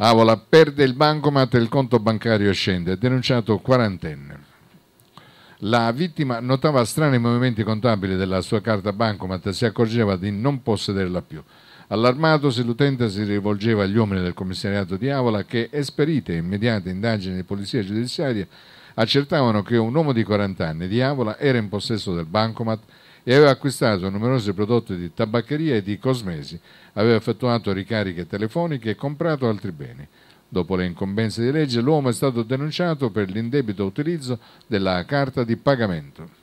Avola perde il bancomat e il conto bancario scende, denunciato quarantenne. La vittima notava strani movimenti contabili della sua carta bancomat e si accorgeva di non possederla più. Allarmatosi, l'utente si rivolgeva agli uomini del commissariato di Avola che, esperite immediate indagini di polizia giudiziaria, accertavano che un uomo di 40 anni di Avola era in possesso del bancomat e aveva acquistato numerosi prodotti di tabaccheria e di cosmesi, aveva effettuato ricariche telefoniche e comprato altri beni. Dopo le incombenze di legge, l'uomo è stato denunciato per l'indebito utilizzo della carta di pagamento.